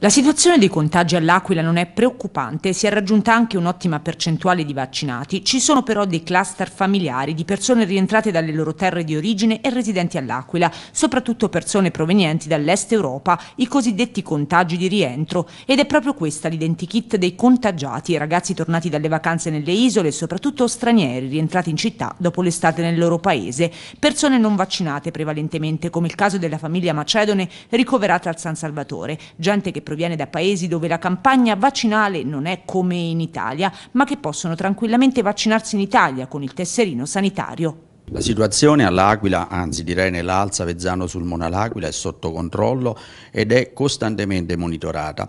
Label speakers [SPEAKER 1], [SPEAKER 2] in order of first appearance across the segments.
[SPEAKER 1] La situazione dei contagi all'Aquila non è preoccupante, si è raggiunta anche un'ottima percentuale di vaccinati, ci sono però dei cluster familiari di persone rientrate dalle loro terre di origine e residenti all'Aquila, soprattutto persone provenienti dall'est Europa, i cosiddetti contagi di rientro ed è proprio questa l'identikit dei contagiati, ragazzi tornati dalle vacanze nelle isole e soprattutto stranieri rientrati in città dopo l'estate nel loro paese, persone non vaccinate prevalentemente come il caso della famiglia Macedone ricoverata al San Salvatore, gente che proviene da paesi dove la campagna vaccinale non è come in Italia, ma che possono tranquillamente vaccinarsi in Italia con il tesserino sanitario.
[SPEAKER 2] La situazione all'Aquila, anzi direi nell'Alza Vezzano sul L'Aquila, è sotto controllo ed è costantemente monitorata.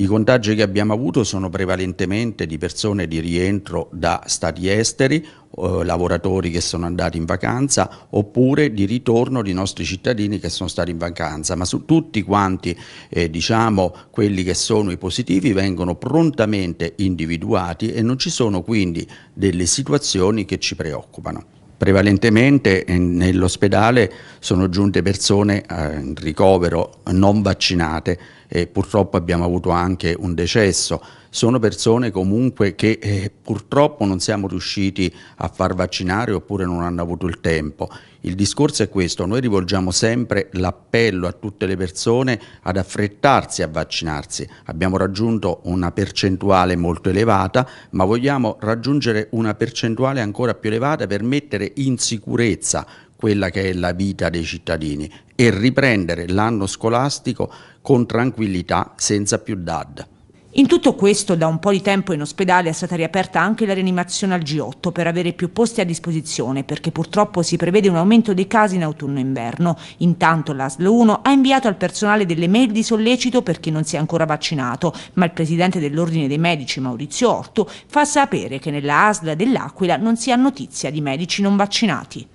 [SPEAKER 2] I contagi che abbiamo avuto sono prevalentemente di persone di rientro da stati esteri, eh, lavoratori che sono andati in vacanza oppure di ritorno di nostri cittadini che sono stati in vacanza, ma su tutti quanti eh, diciamo quelli che sono i positivi vengono prontamente individuati e non ci sono quindi delle situazioni che ci preoccupano. Prevalentemente eh, nell'ospedale sono giunte persone eh, in ricovero non vaccinate e purtroppo abbiamo avuto anche un decesso. Sono persone comunque che eh, purtroppo non siamo riusciti a far vaccinare oppure non hanno avuto il tempo. Il discorso è questo, noi rivolgiamo sempre l'appello a tutte le persone ad affrettarsi a vaccinarsi. Abbiamo raggiunto una percentuale molto elevata, ma vogliamo raggiungere una percentuale ancora più elevata per mettere in sicurezza quella che è la vita dei cittadini e riprendere l'anno scolastico con tranquillità senza più DAD.
[SPEAKER 1] In tutto questo, da un po' di tempo in ospedale è stata riaperta anche la rianimazione al G8 per avere più posti a disposizione, perché purtroppo si prevede un aumento dei casi in autunno e inverno. Intanto l'ASL 1 ha inviato al personale delle mail di sollecito per chi non si è ancora vaccinato, ma il presidente dell'Ordine dei Medici, Maurizio Orto, fa sapere che nella ASL dell'Aquila non si ha notizia di medici non vaccinati.